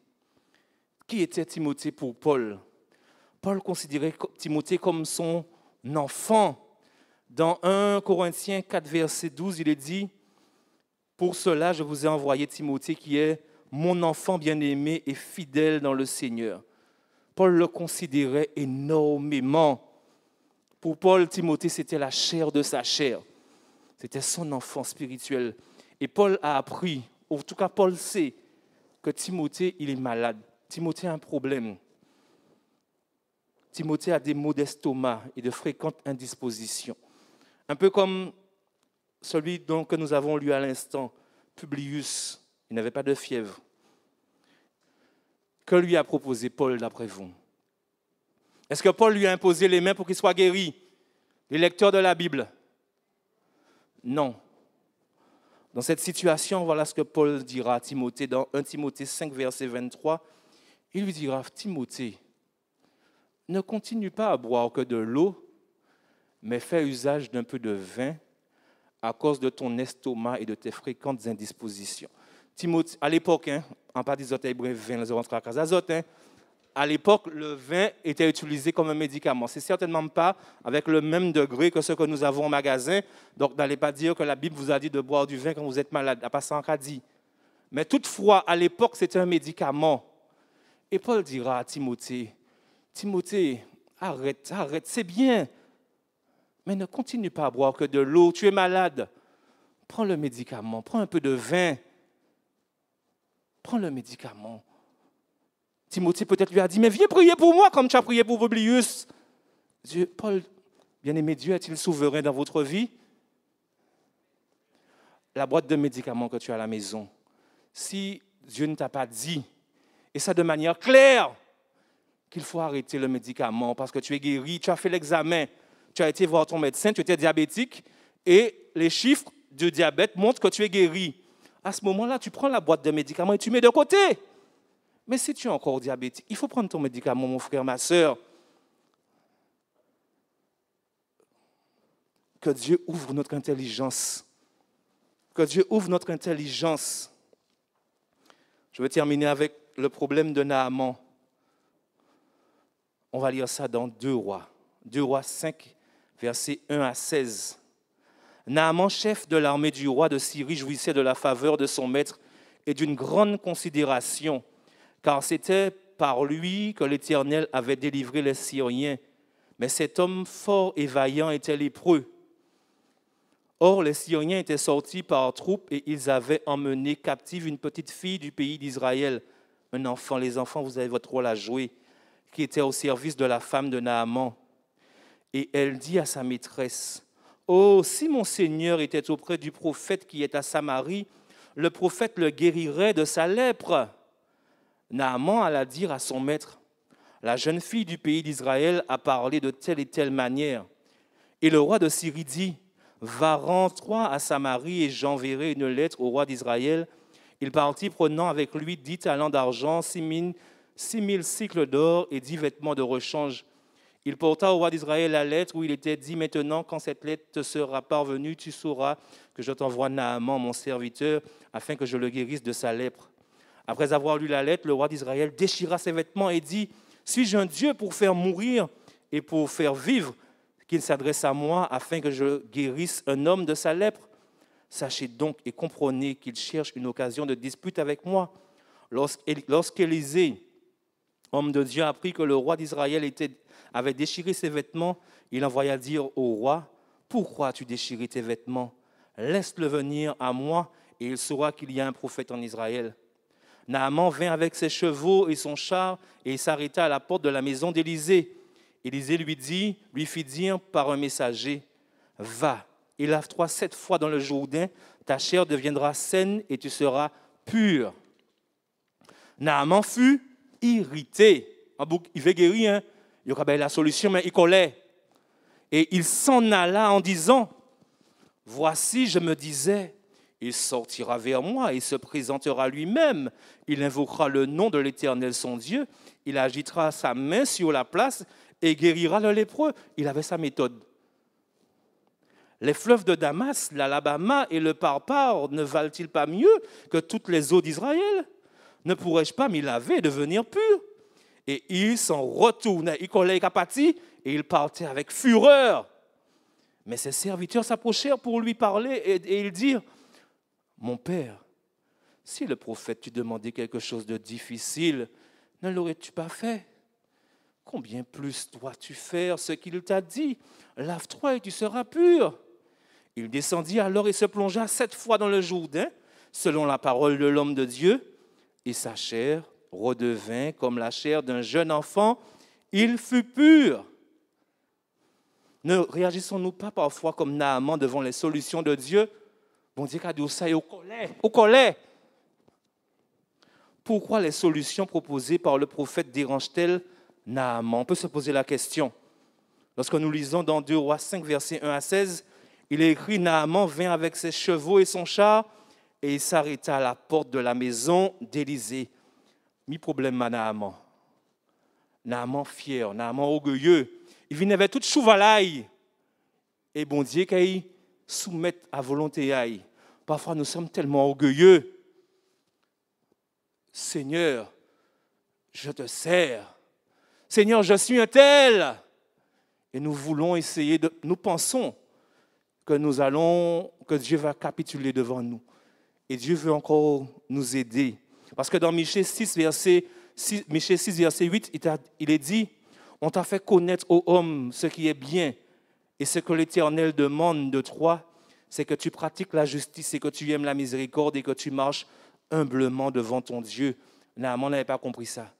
qui était Timothée pour Paul Paul considérait Timothée comme son enfant. Dans 1 Corinthiens 4, verset 12, il est dit, Pour cela, je vous ai envoyé Timothée qui est mon enfant bien-aimé et fidèle dans le Seigneur. Paul le considérait énormément. Pour Paul, Timothée, c'était la chair de sa chair. C'était son enfant spirituel. Et Paul a appris, en tout cas Paul sait, que Timothée, il est malade. Timothée a un problème. Timothée a des maux d'estomac et de fréquentes indispositions. Un peu comme celui dont, que nous avons lu à l'instant, Publius, il n'avait pas de fièvre que lui a proposé Paul d'après vous Est-ce que Paul lui a imposé les mains pour qu'il soit guéri Les lecteurs de la Bible Non. Dans cette situation, voilà ce que Paul dira à Timothée dans 1 Timothée 5, verset 23. Il lui dira, Timothée, ne continue pas à boire que de l'eau, mais fais usage d'un peu de vin à cause de ton estomac et de tes fréquentes indispositions. Timothée, à l'époque, hein, en des vin, hein. à l'époque, le vin était utilisé comme un médicament. C'est certainement pas avec le même degré que ce que nous avons au magasin. Donc, n'allez pas dire que la Bible vous a dit de boire du vin quand vous êtes malade. À pas ça dit. Mais toutefois, à l'époque, c'était un médicament. Et Paul dira à Timothée, Timothée, arrête, arrête, c'est bien. Mais ne continue pas à boire que de l'eau. Tu es malade. Prends le médicament, prends un peu de vin prends le médicament. Timothée peut-être lui a dit, mais viens prier pour moi comme tu as prié pour Publius. Dieu, Paul, bien-aimé, Dieu est-il souverain dans votre vie La boîte de médicaments que tu as à la maison, si Dieu ne t'a pas dit, et ça de manière claire, qu'il faut arrêter le médicament parce que tu es guéri, tu as fait l'examen, tu as été voir ton médecin, tu étais diabétique, et les chiffres de diabète montrent que tu es guéri à ce moment-là, tu prends la boîte de médicaments et tu mets de côté. Mais si tu es encore diabétique, il faut prendre ton médicament, mon frère, ma soeur. Que Dieu ouvre notre intelligence. Que Dieu ouvre notre intelligence. Je veux terminer avec le problème de Naaman. On va lire ça dans 2 rois. 2 rois 5, versets 1 à 16. Naaman, chef de l'armée du roi de Syrie, jouissait de la faveur de son maître et d'une grande considération, car c'était par lui que l'Éternel avait délivré les Syriens. Mais cet homme fort et vaillant était lépreux. Or, les Syriens étaient sortis par troupes et ils avaient emmené captive une petite fille du pays d'Israël, un enfant. Les enfants, vous avez votre rôle à jouer, qui était au service de la femme de Naaman. Et elle dit à sa maîtresse, Oh, si mon Seigneur était auprès du prophète qui est à Samarie, le prophète le guérirait de sa lèpre. Naaman alla dire à son maître, La jeune fille du pays d'Israël a parlé de telle et telle manière. Et le roi de Syrie dit, Va rends à Samarie et j'enverrai une lettre au roi d'Israël. Il partit prenant avec lui dix talents d'argent, six mille cycles d'or et dix vêtements de rechange. Il porta au roi d'Israël la lettre où il était dit Maintenant, quand cette lettre te sera parvenue, tu sauras que je t'envoie Naaman, mon serviteur, afin que je le guérisse de sa lèpre. Après avoir lu la lettre, le roi d'Israël déchira ses vêtements et dit Suis-je un Dieu pour faire mourir et pour faire vivre qu'il s'adresse à moi afin que je guérisse un homme de sa lèpre Sachez donc et comprenez qu'il cherche une occasion de dispute avec moi. Lorsqu'Élisée, homme de Dieu, apprit que le roi d'Israël était avait déchiré ses vêtements, il envoya dire au roi, Pourquoi as-tu déchiré tes vêtements Laisse-le venir à moi, et il saura qu'il y a un prophète en Israël. Naaman vint avec ses chevaux et son char, et il s'arrêta à la porte de la maison d'Élisée. Élisée lui dit, lui fit dire par un messager, Va et lave-toi sept fois dans le Jourdain, ta chair deviendra saine et tu seras pur. Naaman fut irrité. Il veut guérir, hein? Il y aurait ben, la solution, mais il collait. Et il s'en alla en disant, voici, je me disais, il sortira vers moi, il se présentera lui-même, il invoquera le nom de l'Éternel son Dieu, il agitera sa main sur la place et guérira le lépreux. Il avait sa méthode. Les fleuves de Damas, l'Alabama et le Parpar ne valent-ils pas mieux que toutes les eaux d'Israël Ne pourrais-je pas m'y laver et devenir pur et il s'en retournait. Il collait les et il partait avec fureur. Mais ses serviteurs s'approchèrent pour lui parler et, et ils dirent, Mon père, si le prophète tu demandais quelque chose de difficile, ne l'aurais-tu pas fait Combien plus dois-tu faire ce qu'il t'a dit Lave-toi et tu seras pur. Il descendit alors et se plongea sept fois dans le Jourdain, selon la parole de l'homme de Dieu, et sa chair redevint comme la chair d'un jeune enfant, il fut pur. Ne réagissons-nous pas parfois comme Naaman devant les solutions de Dieu Bon Dieu, au collet, au collet. Pourquoi les solutions proposées par le prophète dérangent-elles Naaman On peut se poser la question. Lorsque nous lisons dans 2 Rois 5, versets 1 à 16, il est écrit Naaman vint avec ses chevaux et son char et il s'arrêta à la porte de la maison d'Élysée mi problème à Naaman. Naaman fier, Naaman orgueilleux. Il venait avec toute chouvalaille. Et bon Dieu, qu'il soumette à volonté. Parfois, nous sommes tellement orgueilleux. Seigneur, je te sers. Seigneur, je suis un tel. Et nous voulons essayer de. Nous pensons que nous allons, que Dieu va capituler devant nous. Et Dieu veut encore nous aider parce que dans Michée 6, verset, 6, 6, verset 8, il, est dit, on t'a fait connaître aux hommes ce qui est bien et ce que l'Éternel demande de toi, c'est que tu pratiques la justice et que tu aimes la miséricorde et que tu marches humblement devant ton Dieu. Naaman n'avait pas compris ça.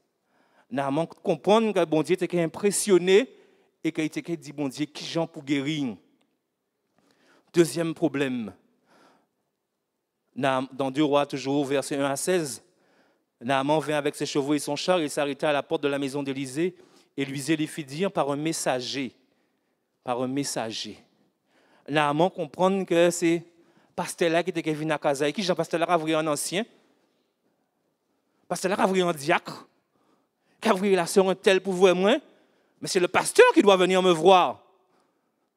Naaman comprendre que bon Dieu était impressionné et qu'il était dit bon Dieu qui j'en pour guérir. Deuxième problème. Dans 2 rois toujours verset 1 à 16, Naaman vint avec ses chevaux et son char, il s'arrêta à la porte de la maison d'Élysée, et lui fit dire par un messager, par un messager. Naaman comprend que c'est Pastela qui était Kevin à et qui Jean Pastela a un ancien, Pasteur a un diacre, qui a la sœur un tel pour vous et moi, mais c'est le pasteur qui doit venir me voir.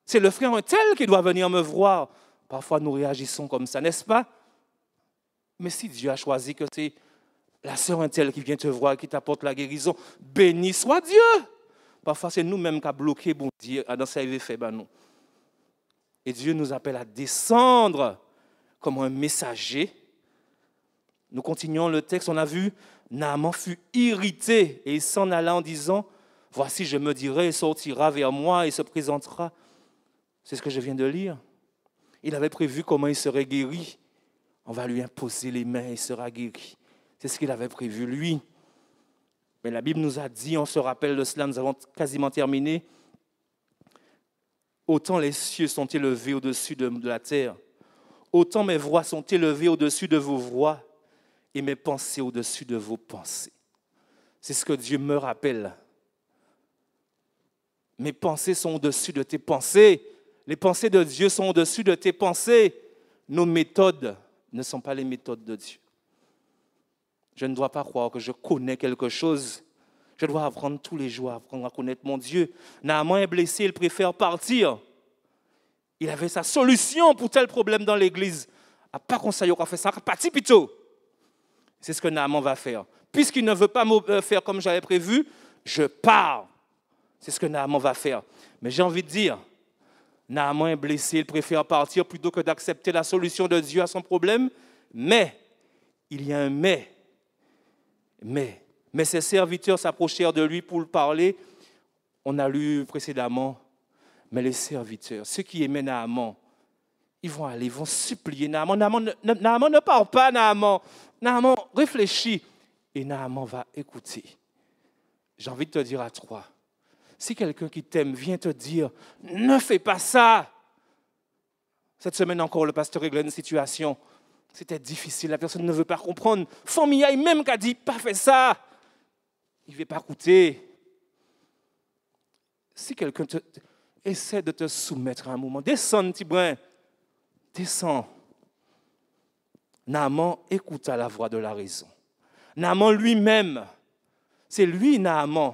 C'est le frère un tel qui doit venir me voir. Parfois nous réagissons comme ça, n'est-ce pas? Mais si Dieu a choisi que c'est la sœur telle qui vient te voir, qui t'apporte la guérison, béni soit Dieu. Parfois, c'est nous-mêmes qui avons bloqué, bon Dieu, ah, dans fait, ben non. Et Dieu nous appelle à descendre comme un messager. Nous continuons le texte, on a vu, Naaman fut irrité et il s'en alla en disant, voici je me dirai, il sortira vers moi et se présentera. C'est ce que je viens de lire. Il avait prévu comment il serait guéri. On va lui imposer les mains, il sera guéri. C'est ce qu'il avait prévu, lui. Mais la Bible nous a dit, on se rappelle de cela, nous avons quasiment terminé. Autant les cieux sont élevés au-dessus de la terre, autant mes voix sont élevées au-dessus de vos voix et mes pensées au-dessus de vos pensées. C'est ce que Dieu me rappelle. Mes pensées sont au-dessus de tes pensées. Les pensées de Dieu sont au-dessus de tes pensées. Nos méthodes ne sont pas les méthodes de Dieu. Je ne dois pas croire que je connais quelque chose. Je dois apprendre tous les jours, apprendre à connaître mon Dieu. Naaman est blessé, il préfère partir. Il avait sa solution pour tel problème dans l'église. A pas conseiller qu'on fait ça, parti plutôt. C'est ce que Naaman va faire. Puisqu'il ne veut pas me euh, faire comme j'avais prévu, je pars. C'est ce que Naaman va faire. Mais j'ai envie de dire, Naaman est blessé, il préfère partir plutôt que d'accepter la solution de Dieu à son problème. Mais, il y a un mais. Mais, mais ses serviteurs s'approchèrent de lui pour le parler. On a lu précédemment. Mais les serviteurs, ceux qui aimaient Naaman, ils vont aller, ils vont supplier Naaman. Naaman, ne parle pas, Naaman. Naaman réfléchit. Et Naaman va écouter. J'ai envie de te dire à toi, si quelqu'un qui t'aime vient te dire, ne fais pas ça. Cette semaine encore, le pasteur réglait une situation. C'était difficile, la personne ne veut pas comprendre. Famille, même qu'a dit, pas fait ça, il ne veut pas écouter. Si quelqu'un essaie de te soumettre à un moment, descends, petit brin, descends. Naaman écouta la voix de la raison. Naaman lui-même, c'est lui Naaman.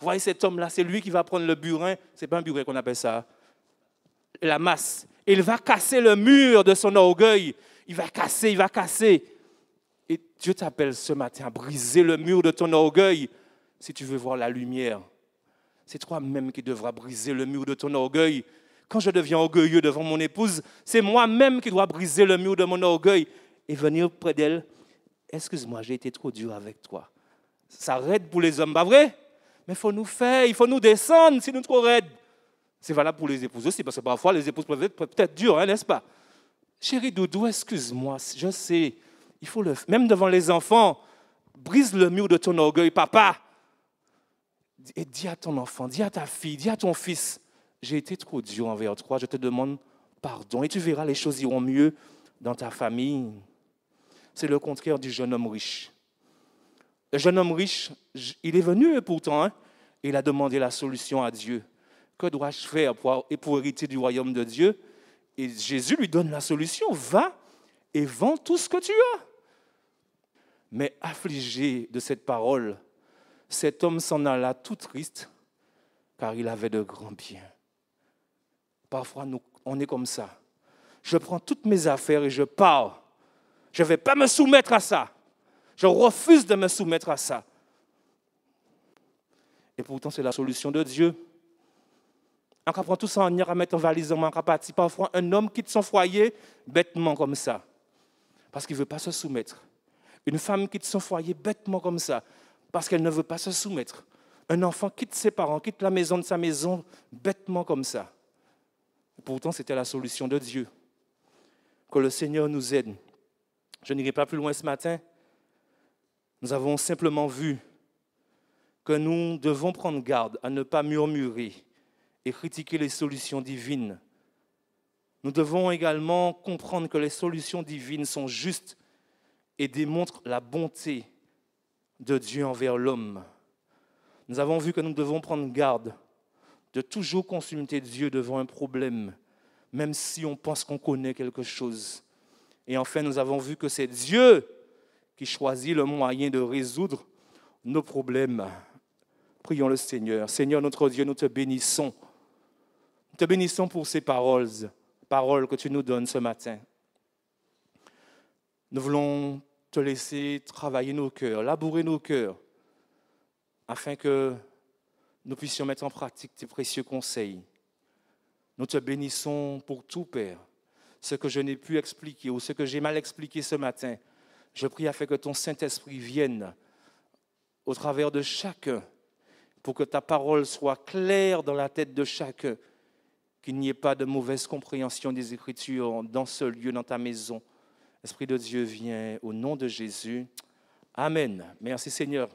voyez cet homme-là, c'est lui qui va prendre le burin, c'est pas un burin qu'on appelle ça, la masse. Il va casser le mur de son orgueil il va casser, il va casser. Et Dieu t'appelle ce matin à briser le mur de ton orgueil si tu veux voir la lumière. C'est toi-même qui devras briser le mur de ton orgueil. Quand je deviens orgueilleux devant mon épouse, c'est moi-même qui dois briser le mur de mon orgueil et venir près d'elle. Excuse-moi, j'ai été trop dur avec toi. Ça raide pour les hommes, pas vrai Mais il faut nous faire, il faut nous descendre si nous trop raides. C'est valable pour les épouses aussi, parce que parfois les épouses peuvent être peut-être dures, hein, n'est-ce pas Chérie Doudou, excuse-moi, je sais, il faut le Même devant les enfants, brise le mur de ton orgueil, papa. Et dis à ton enfant, dis à ta fille, dis à ton fils, j'ai été trop dur envers toi, je te demande pardon. Et tu verras, les choses iront mieux dans ta famille. C'est le contraire du jeune homme riche. Le jeune homme riche, il est venu pourtant, et hein, il a demandé la solution à Dieu. Que dois-je faire pour hériter du royaume de Dieu et Jésus lui donne la solution, va et vends tout ce que tu as. Mais affligé de cette parole, cet homme s'en alla tout triste, car il avait de grands biens. Parfois, nous, on est comme ça. Je prends toutes mes affaires et je pars. Je ne vais pas me soumettre à ça. Je refuse de me soumettre à ça. Et pourtant, c'est la solution de Dieu on prendre tout ça, on à mettre en valise, on partir. Parfois, un homme quitte son foyer bêtement comme ça, parce qu'il ne veut pas se soumettre. Une femme quitte son foyer bêtement comme ça, parce qu'elle ne veut pas se soumettre. Un enfant quitte ses parents, quitte la maison de sa maison bêtement comme ça. Pourtant, c'était la solution de Dieu. Que le Seigneur nous aide. Je n'irai pas plus loin ce matin. Nous avons simplement vu que nous devons prendre garde à ne pas murmurer critiquer les solutions divines. Nous devons également comprendre que les solutions divines sont justes et démontrent la bonté de Dieu envers l'homme. Nous avons vu que nous devons prendre garde de toujours consulter Dieu devant un problème, même si on pense qu'on connaît quelque chose. Et enfin, nous avons vu que c'est Dieu qui choisit le moyen de résoudre nos problèmes. Prions le Seigneur. Seigneur notre Dieu, nous te bénissons te bénissons pour ces paroles, paroles que tu nous donnes ce matin. Nous voulons te laisser travailler nos cœurs, labourer nos cœurs, afin que nous puissions mettre en pratique tes précieux conseils. Nous te bénissons pour tout, Père. Ce que je n'ai pu expliquer ou ce que j'ai mal expliqué ce matin, je prie afin que ton Saint-Esprit vienne au travers de chacun, pour que ta parole soit claire dans la tête de chacun, qu'il n'y ait pas de mauvaise compréhension des Écritures dans ce lieu, dans ta maison. Esprit de Dieu, vient au nom de Jésus. Amen. Merci Seigneur.